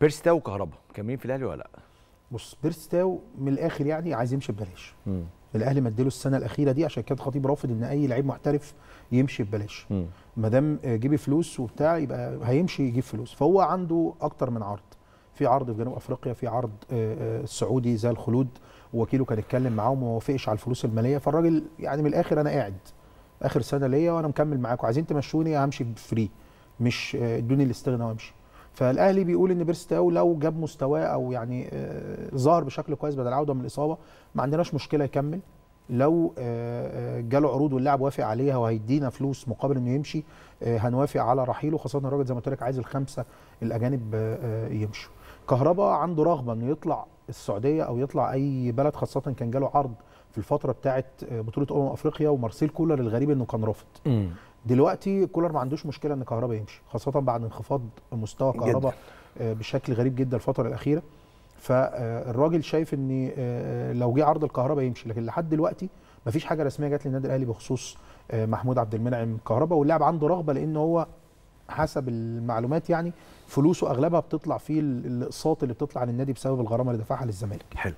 بيرسي تاو وكهربا مكملين في الاهلي ولا لا؟ بص بيرسي تاو من الاخر يعني عايز يمشي ببلاش الاهلي مديله السنه الاخيره دي عشان كده خطيب رافض ان اي لعيب محترف يمشي ببلاش ما دام جيبي فلوس وبتاع يبقى هيمشي يجيب فلوس فهو عنده اكتر من عرض في عرض في جنوب افريقيا في عرض آه، آه، السعودي زي الخلود وكيله كان اتكلم معاه وما وافقش على الفلوس الماليه فالراجل يعني من الاخر انا قاعد اخر سنه ليا وانا مكمل معاكم عايزين تمشوني همشي فري مش آه، ادوني الاستغناء وامشي فالاهلي بيقول ان بيرستاو لو جاب مستواه او يعني آه، ظهر بشكل كويس بدل العوده من الاصابه ما عندناش مشكله يكمل لو آه، آه، جاله عروض واللاعب وافق عليها وهيدينا فلوس مقابل انه يمشي هنوافق على رحيله خاصه الراجل زي ما قلت لك عايز الخمسه الاجانب يمشوا كهربا عنده رغبه انه يطلع السعوديه او يطلع اي بلد خاصه كان جاله عرض في الفتره بتاعه بطوله امم افريقيا ومارسيل كولر الغريب انه كان رافض دلوقتي كولر ما عندوش مشكله ان كهربا يمشي خاصه بعد انخفاض مستوى كهربا آه، بشكل غريب جدا الفتره الاخيره فالراجل آه، شايف ان آه، لو جه عرض الكهرباء يمشي لكن لحد دلوقتي ما فيش حاجه رسميه جات للنادي الاهلي بخصوص محمود عبد المنعم كهربا واللاعب عنده رغبه لان هو حسب المعلومات يعني فلوسه اغلبها بتطلع في الاقساط اللي بتطلع للنادي بسبب الغرامه اللي دفعها للزمالك حلو